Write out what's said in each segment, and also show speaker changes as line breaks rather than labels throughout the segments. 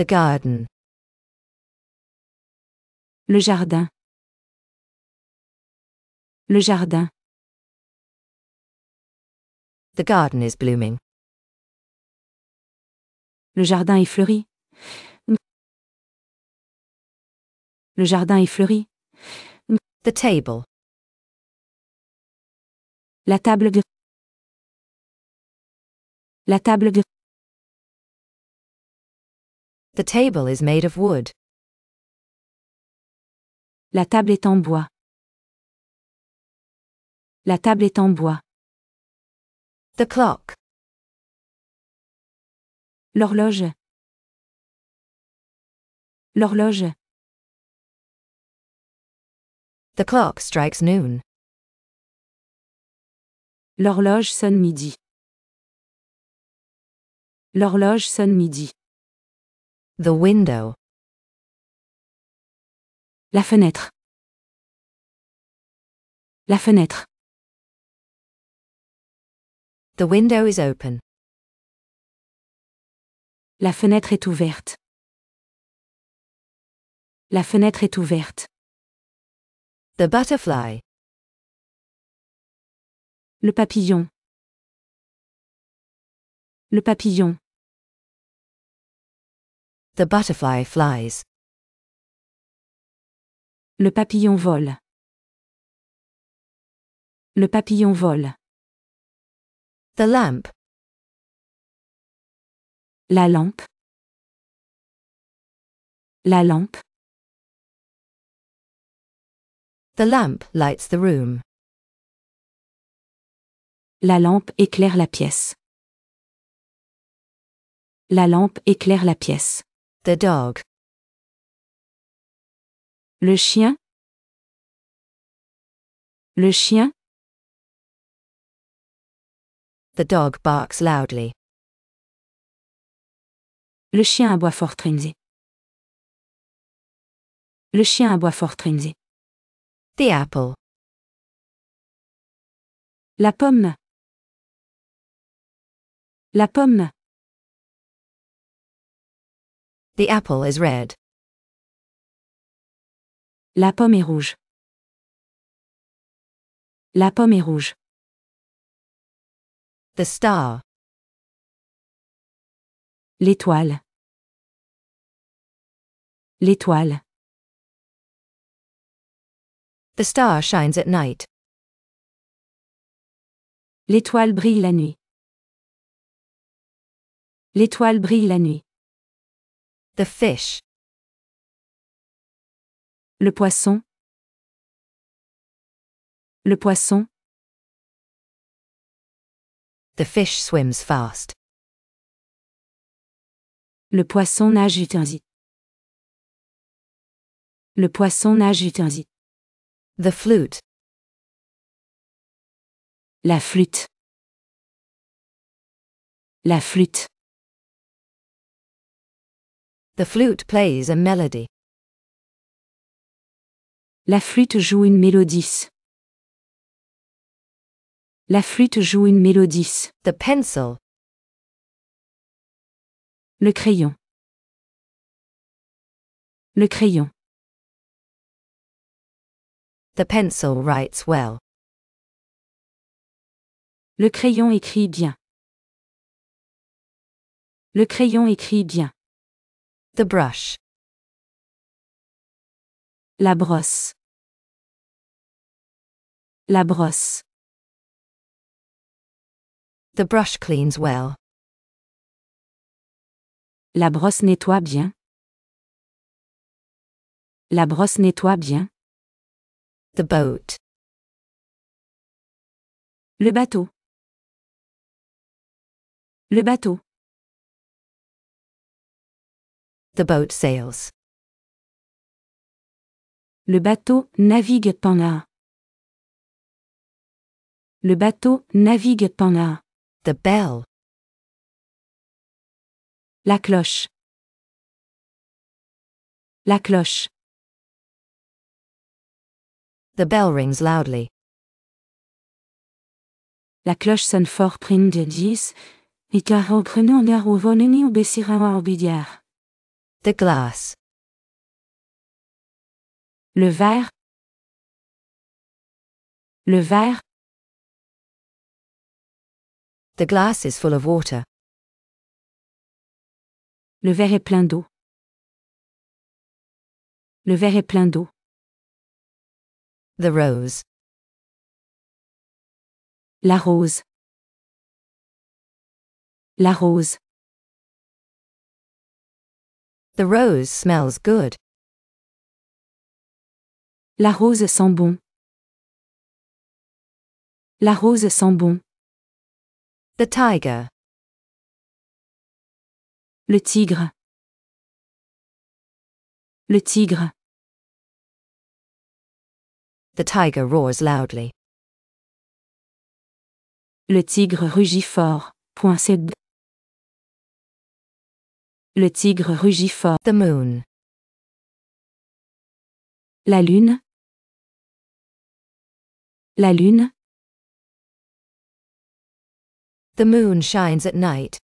The garden. Le jardin. Le jardin. The garden is blooming. Le jardin est fleuri. Le jardin est fleuri. The table. La table de. La table de. The table is made of wood. La table est en bois. La table est en bois. The clock. L'horloge. L'horloge. The clock strikes noon. L'horloge sonne midi. L'horloge sonne midi. The window. La fenêtre. La fenêtre. The window is open. La fenêtre est ouverte. La fenêtre est ouverte. The butterfly. Le papillon. Le papillon. The butterfly flies. Le papillon vole. Le papillon vole. The lamp. La lampe. La lampe. The lamp lights the room. La lampe éclaire la pièce. La lampe éclaire la pièce. The dog. Le chien. Le chien. The dog barks loudly. Le chien aboie fort Trimsy. Le chien aboie fort Trimsy. The apple. La pomme. La pomme. The apple is red. La pomme est rouge. La pomme est rouge. The star. L'étoile. L'étoile. The star shines at night. L'étoile brille la nuit. L'étoile brille la nuit. The fish. Le poisson. Le poisson. The fish swims fast. Le poisson nage vite. Le poisson nage vite. The flute. La flûte. La flûte. The flute plays a melody. La flûte joue une mélodie. La flûte joue une mélodie. The pencil. Le crayon. Le crayon. The pencil writes well. Le crayon écrit bien. Le crayon écrit bien. The brush. La brosse. La brosse. The brush cleans well. La brosse nettoie bien. La brosse nettoie bien. The boat. Le bateau. Le bateau. The boat sails. Le bateau navigue pendant. Le bateau navigue pendant. The bell. La cloche. La cloche. The bell rings loudly. La cloche sonne fort près de dix, et car en prenant l'air au et au bessira au bidiard. The glass. Le verre. Le verre. The glass is full of water. Le verre est plein d'eau. Le verre est plein d'eau. The rose. La rose. La rose. The rose smells good. La rose sent bon. La rose sent bon. The tiger. Le tigre. Le tigre. The tiger roars loudly. Le tigre rugit fort. Le tigre rugit fort. The moon. La lune. La lune. The moon shines at night.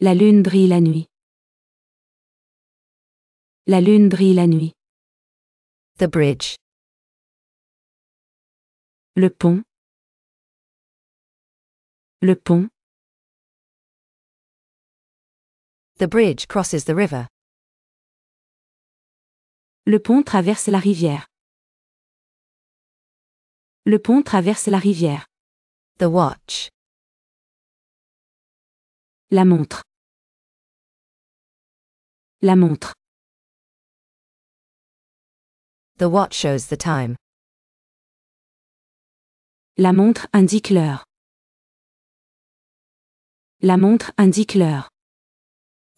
La lune brille la nuit. La lune brille la nuit. The bridge. Le pont. Le pont. The bridge crosses the river. Le pont traverse la rivière. Le pont traverse la rivière. The watch. La montre. La montre. The watch shows the time. La montre indique l'heure. La montre indique l'heure.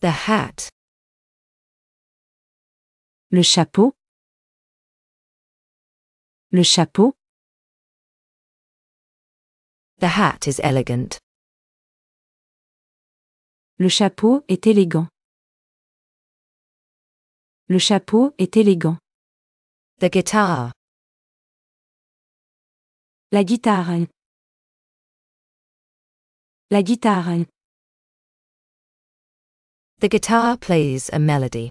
The hat. Le chapeau. Le chapeau. The hat is elegant. Le chapeau est élégant. Le chapeau est élégant. The guitar. La guitare. La guitare. The guitar plays a melody.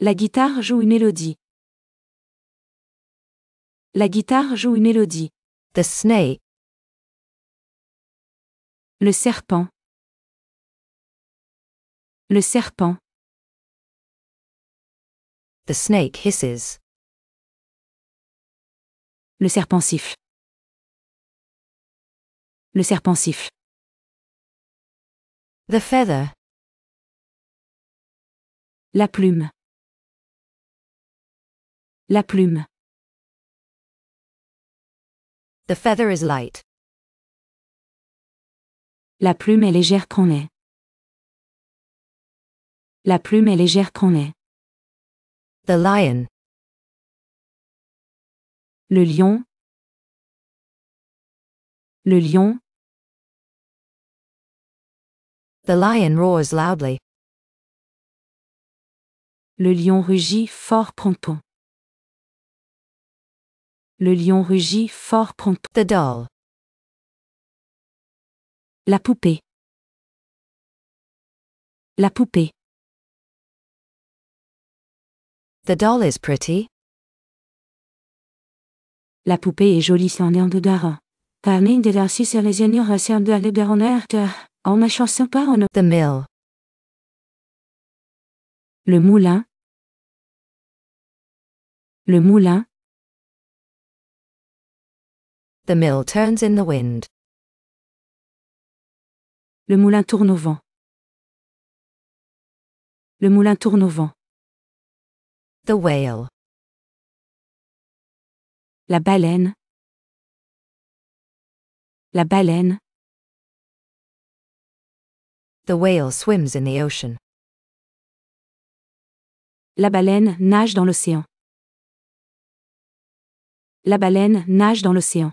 La guitare joue une mélodie. La guitare joue une mélodie. The snake. Le serpent. Le serpent. The snake hisses. Le serpent siffle. Le serpent siffle. The feather. La plume. La plume. The feather is light. La plume est légère qu'on est. La plume est légère qu'on est. The lion. Le lion. Le lion. The lion roars loudly. Le lion rugit fort promptement. Le lion rugit fort promptement. The doll. La poupée. La poupée. The doll is pretty. La poupée est jolie, sans l'air de Parmi de la sur les de en ma chanson pas en The Mill. Le moulin. Le moulin. The mill turns in the wind. Le moulin tourne au vent. Le moulin tourne au vent. The whale. La baleine. La baleine. The whale swims in the ocean. La baleine nage dans l'océan. La baleine nage dans l'océan.